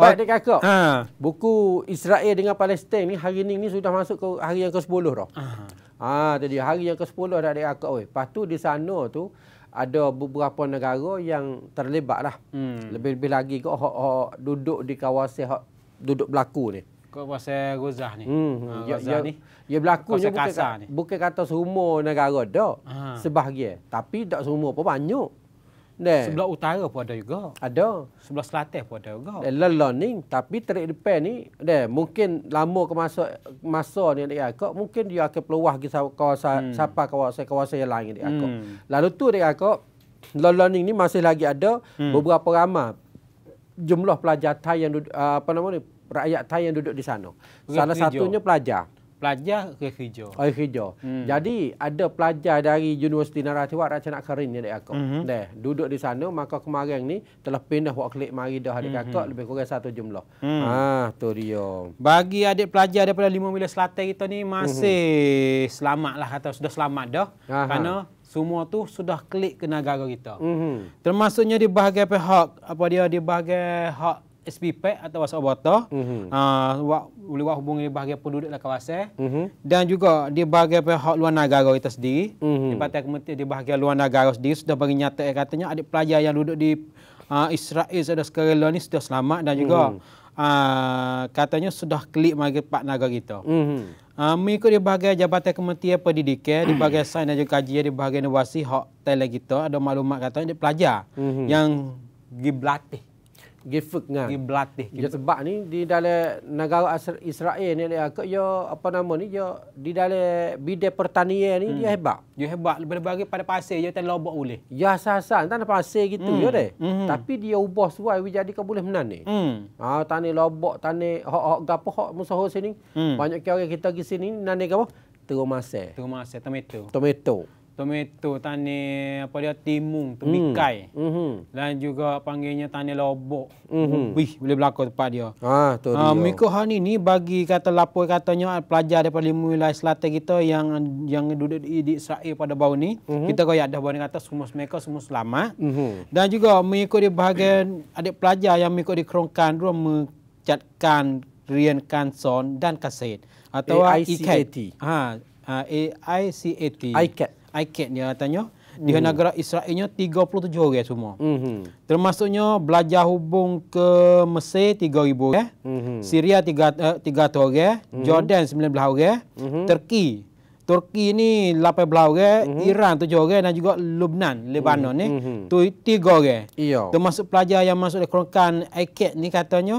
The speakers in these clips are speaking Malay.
Baik, dekat kau. Ha. Buku Israel dengan Palestin ni hari ni ni sudah masuk ke hari yang ke-10 dah. Ha. Ha, tadi hari yang ke-10 dah dekat kau oi. Lepas tu di sana tu ada beberapa negara yang terlibat lah. Hmm. Lebih-lebih lagi kau hok hok duduk di kawasan hok duduk berlaku ni. Kawasan Gaza ni. Hmm. Ha, ya, ya, ni. Ya berlaku bukan, bukan kata semua negara dah. Ha. Sebahagian. Tapi tak semua apa banyak. Yeah. Sebelah utara pun ada juga. Ada. Sebelah selatan pun ada juga. Eh, lelah ni. Tapi trik depan ni, deh, mungkin lama ke masa, masa ni dia akak, mungkin dia akan peluah ke kawasan, hmm. siapa kawasan, kawasan yang lain dia akak. Hmm. Lalu tu dia akak, lelah ni masih lagi ada hmm. beberapa ramah jumlah pelajar Thai yang duduk, ah, apa nama ni, rakyat Thai yang duduk di sana. Salah satunya pelajar pelajar ke hijau. oh hijau. Hmm. Jadi ada pelajar dari Universiti Naratiwat Rancana Karin ni dekat aku. Hmm. Deh, duduk di sana maka kemarin ni telah pindah buat klik mari dah dekat mhm. hmm. lebih kurang satu jumlah. Hmm. Ha tu dia. Bagi adik pelajar daripada lima mil selatan kita ni masih hmm. selamat lah kata sudah selamat dah. Karena semua tu sudah klik ke negara kita. Hmm. Termasuknya di bahagian pihak apa dia di bahagian hak SPP atau wasa obata mm-hmm. uh, ah, boleh buat hubungi di bahagian penduduk dalam kawasan mm-hmm. dan juga di bahagian pihak luar negara itu sendiri mm-hmm. di partai kementerian di bahagian luar negara sendiri sudah bagi nyata katanya adik pelajar yang duduk di uh, Israel sudah sekarang ini sudah selamat dan juga mm-hmm. uh, katanya sudah klik bagi pak negara kita mm-hmm. uh, mengikut di bahagian jabatan kementerian pendidikan mm di bahagian sains dan juga kajian di bahagian wasi hak tele kita ada maklumat katanya adik pelajar mm-hmm. yang pergi berlatih gifek ngah. Di belatih. Gitu. Ya, sebab ni di dalam negara Israel ni dia ke yo apa nama ni yo di dalam bidang pertanian ni hmm. dia hebat. Dia hebat lebih bagi pada pasir dia tan lobok boleh. Ya asal-asal pasir gitu hmm. yo ya, deh. Hmm. Tapi dia ubah suai jadi ke boleh menan Hmm. Ah ha, tanah tani tanah hok hok gapo hok musuh sini. Hmm. Banyak kira kita di sini nani gapo? Terumasa. Terumasa tomato. Tomato tomato tanah apa dia timung hmm. tembikai mm. mm-hmm. dan juga panggilnya tanah lobok mm-hmm. Uih, boleh berlaku tempat dia ha ah, tu dia uh, Miko Hani ni bagi kata lapor katanya pelajar daripada lima wilayah selatan kita yang yang duduk di, Israel pada bau ni mm-hmm. kita kau ada bawa kata semua mereka semua selamat mm-hmm. dan juga mengikut di bahagian adik pelajar yang mengikut di kerongkan dia mencatkan Rian Kanson dan Kaset atau AICAT. ICAT. Ha, AICAT. Ha, ICAT iCat dia katanya. Di hmm. negara Israelnya 37 orang semua. Hmm. Termasuknya belajar hubung ke Mesir 3,000 orang. Hmm. Syria tiga uh, orang. Hmm. Jordan 19 orang. Hmm. Turki. Turki ni 18 orang. Hmm. Iran 7 orang. Dan juga Lebanon, hmm. Lebanon hmm. ni. Itu hmm. 3 orang. Iyo. Termasuk pelajar yang masuk dalam kerongkan iCat ni katanya.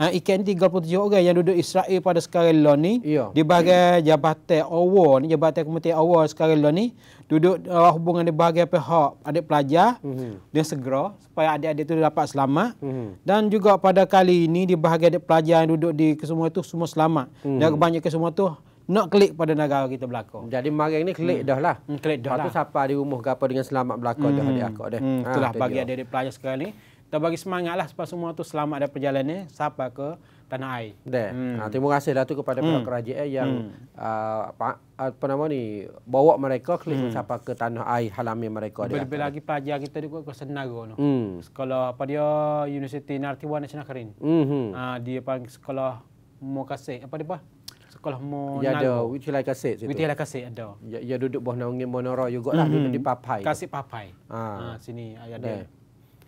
Ha, ikan 37 orang yang duduk Israel pada sekarang lah ni. Ya. Di bahagian Jabatan Awal ni, Jabatan komite Awal sekarang lah ni. Duduk uh, hubungan di bahagian pihak adik pelajar. Mm-hmm. Dia segera supaya adik-adik tu dapat selamat. Mm-hmm. Dan juga pada kali ini di bahagian adik pelajar yang duduk di semua tu semua selamat. Mm-hmm. Dan kebanyakan semua tu nak klik pada negara kita berlaku. Jadi maring ni klik hmm. dah lah. Hmm, klik dah Lepas lah. siapa di rumah ke apa dengan selamat berlaku hmm. dah adik akak dah. Hmm, ha, itulah bagi adik-adik pelajar sekarang ni kita bagi semangat lah supaya semua tu selamat dari perjalanan sampai ke tanah air. Deh. Hmm. Ha, terima kasih lah tu kepada hmm. pihak kerajaan eh, yang hmm. uh, apa, apa nama ni bawa mereka ke hmm. sampai ke tanah air halaman mereka. Lebih-lebih lagi pelajar kita juga ke Senaga tu. Hmm. Sekolah apa dia University Nartiwan Nasional Karin. Hmm. Uh, dia panggil sekolah Mokasek. Apa dia apa? Sekolah mau Ya ada, which like kasih situ. Which like kasih ada. Ya, ya duduk bawah naungin monoro juga lah mm -hmm. di papai. Kasih papai. Ha. ha sini ada. Yeah.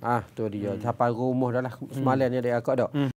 Ah, tu dia. Hmm. Sampai rumah dah lah. Semalam hmm. ni ada akak tak? Hmm.